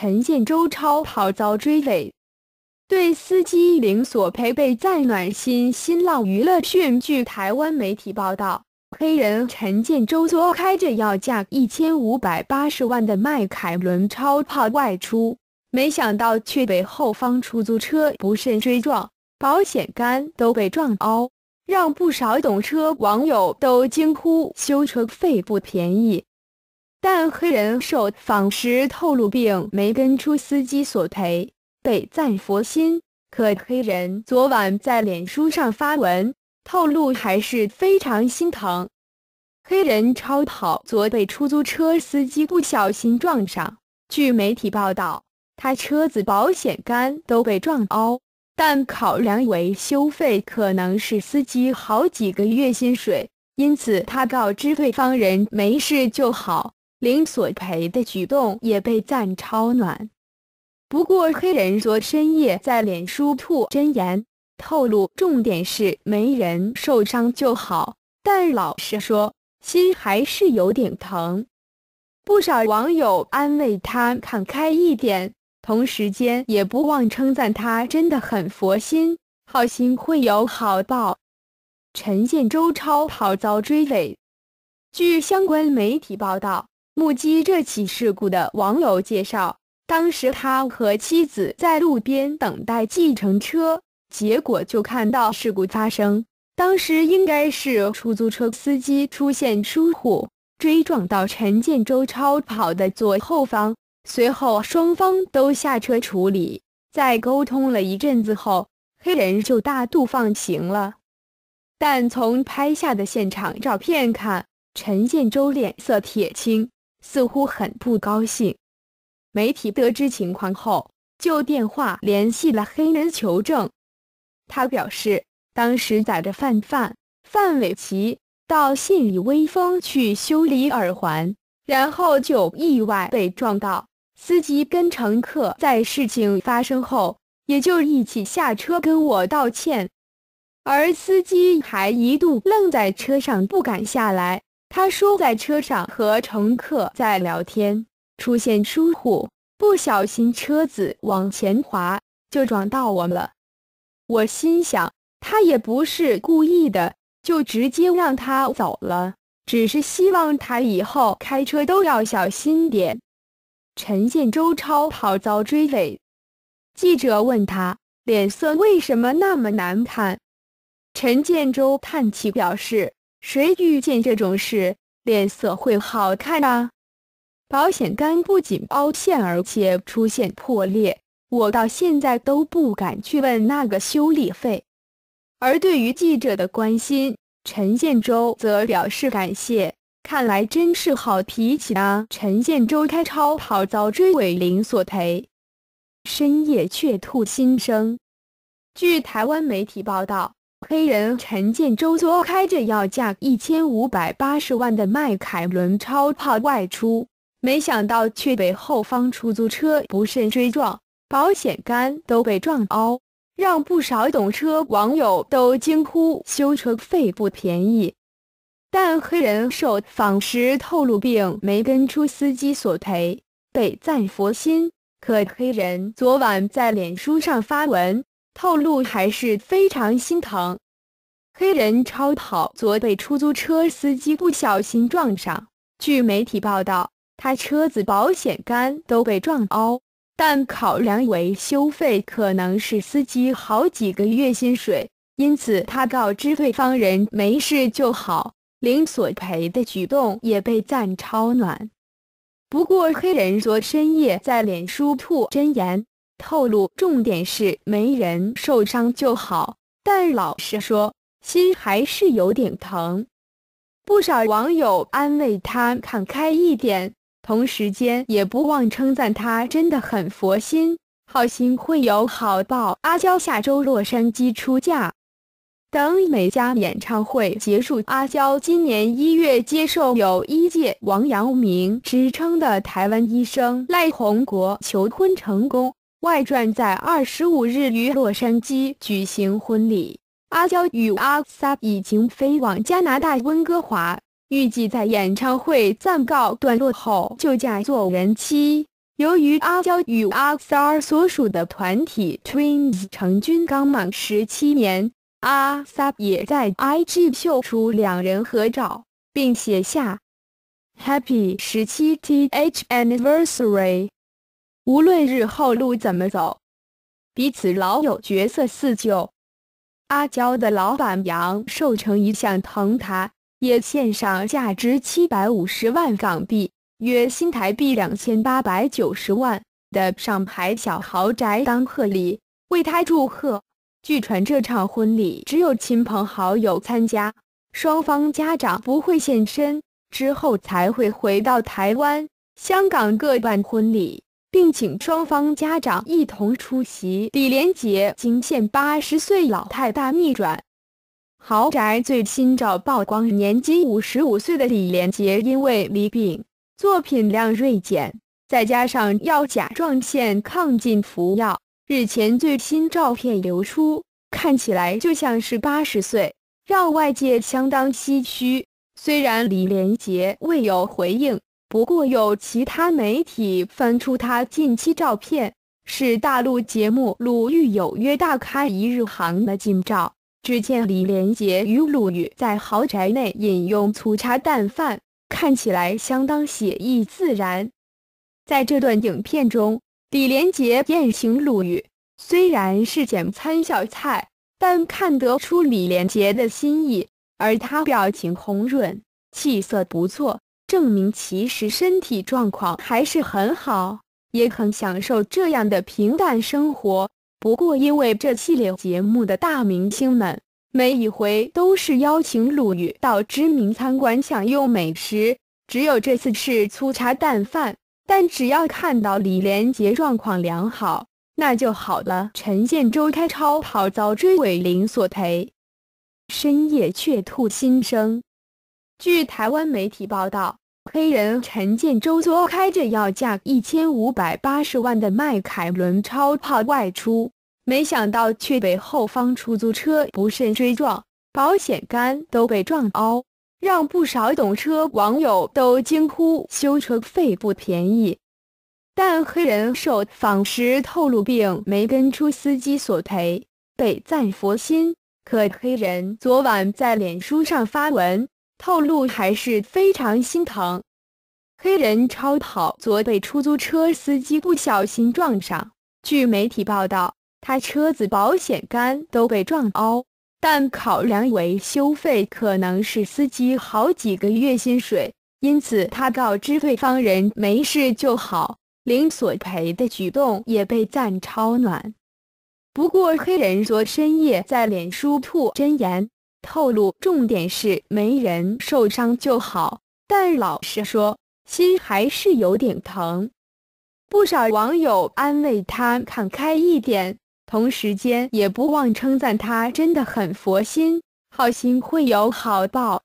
陈建州超跑遭追尾，对司机零索赔被赞暖心。新浪娱乐讯，据台湾媒体报道，黑人陈建州昨开着要价一千五百八十万的迈凯伦超跑外出，没想到却被后方出租车不慎追撞，保险杆都被撞凹，让不少懂车网友都惊呼修车费不便宜。但黑人受访时透露，并没跟出司机索赔，被赞佛心。可黑人昨晚在脸书上发文透露，还是非常心疼。黑人超跑昨被出租车司机不小心撞上，据媒体报道，他车子保险杆都被撞凹，但考量维修费可能是司机好几个月薪水，因此他告知对方人没事就好。林索赔的举动也被赞超暖。不过，黑人昨深夜在脸书吐真言，透露重点是没人受伤就好，但老实说心还是有点疼。不少网友安慰他看开一点，同时间也不忘称赞他真的很佛心，好心会有好报。陈建州超跑遭追尾，据相关媒体报道。目击这起事故的网友介绍，当时他和妻子在路边等待计程车，结果就看到事故发生。当时应该是出租车司机出现疏忽，追撞到陈建州超跑的左后方。随后双方都下车处理，在沟通了一阵子后，黑人就大度放行了。但从拍下的现场照片看，陈建州脸色铁青。似乎很不高兴。媒体得知情况后，就电话联系了黑人求证。他表示，当时载着范范、范伟奇到信义威风去修理耳环，然后就意外被撞到。司机跟乘客在事情发生后，也就一起下车跟我道歉，而司机还一度愣在车上不敢下来。他说在车上和乘客在聊天，出现疏忽，不小心车子往前滑，就撞到我了。我心想他也不是故意的，就直接让他走了，只是希望他以后开车都要小心点。陈建州超跑遭追尾，记者问他脸色为什么那么难看，陈建州叹气表示。谁遇见这种事，脸色会好看啊？保险杆不仅凹陷，而且出现破裂。我到现在都不敢去问那个修理费。而对于记者的关心，陈建州则表示感谢。看来真是好脾气啊！陈建州开超跑遭追尾零索赔，深夜却吐心声。据台湾媒体报道。黑人陈建州说，开着要价一千五百八十万的迈凯伦超跑外出，没想到却被后方出租车不慎追撞，保险杆都被撞凹，让不少懂车网友都惊呼修车费不便宜。但黑人受访时透露，并没跟出司机索赔，被赞佛心。可黑人昨晚在脸书上发文。透露还是非常心疼。黑人超跑昨被出租车司机不小心撞上，据媒体报道，他车子保险杆都被撞凹，但考量维修费可能是司机好几个月薪水，因此他告知对方人没事就好，零索赔的举动也被赞超暖。不过黑人昨深夜在脸书吐真言。透露重点是没人受伤就好，但老实说心还是有点疼。不少网友安慰他看开一点，同时间也不忘称赞他真的很佛心，好心会有好报。阿娇下周洛杉矶出嫁，等美嘉演唱会结束，阿娇今年一月接受有一届王阳明之称的台湾医生赖宏国求婚成功。外传在二十五日于洛杉矶举行婚礼，阿娇与阿 sa 已经飞往加拿大温哥华，预计在演唱会暂告段落后就嫁做人妻。由于阿娇与阿 sa 所属的团体 Twins 成军刚满十七年，阿 sa 也在 IG 秀出两人合照，并写下 Happy 十七 th anniversary。无论日后路怎么走，彼此老友角色四旧。阿娇的老板杨寿成一向疼她，也献上价值七百五十万港币（约新台币两千八百九十万）的上海小豪宅当贺礼，为她祝贺。据传，这场婚礼只有亲朋好友参加，双方家长不会现身，之后才会回到台湾、香港各办婚礼。并请双方家长一同出席。李连杰惊现八十岁老态大逆转，豪宅最新照曝光。年仅五十五岁的李连杰因为离病，作品量锐减，再加上要甲状腺亢进服药，日前最新照片流出，看起来就像是八十岁，让外界相当唏嘘。虽然李连杰未有回应。不过有其他媒体翻出他近期照片，是大陆节目《鲁豫有约》大咖一日行的近照。只见李连杰与鲁豫在豪宅内饮用粗茶淡饭，看起来相当写意自然。在这段影片中，李连杰宴请鲁豫，虽然是简餐小菜，但看得出李连杰的心意，而他表情红润，气色不错。证明其实身体状况还是很好，也很享受这样的平淡生活。不过，因为这系列节目的大明星们，每一回都是邀请陆羽到知名餐馆享用美食，只有这次是粗茶淡饭。但只要看到李连杰状况良好，那就好了。陈建州开超跑遭追尾，林索赔，深夜却吐心声。据台湾媒体报道，黑人陈建州昨开着要价一千五百八十万的迈凯伦超跑外出，没想到却被后方出租车不慎追撞，保险杆都被撞凹，让不少懂车网友都惊呼修车费不便宜。但黑人受访时透露，并没跟出司机索赔，被赞佛心。可黑人昨晚在脸书上发文。透露还是非常心疼。黑人超跑昨被出租车司机不小心撞上，据媒体报道，他车子保险杆都被撞凹，但考量维修费可能是司机好几个月薪水，因此他告知对方人没事就好，零索赔的举动也被赞超暖。不过黑人昨深夜在脸书吐真言。透露重点是没人受伤就好，但老实说心还是有点疼。不少网友安慰他看开一点，同时间也不忘称赞他真的很佛心，好心会有好报。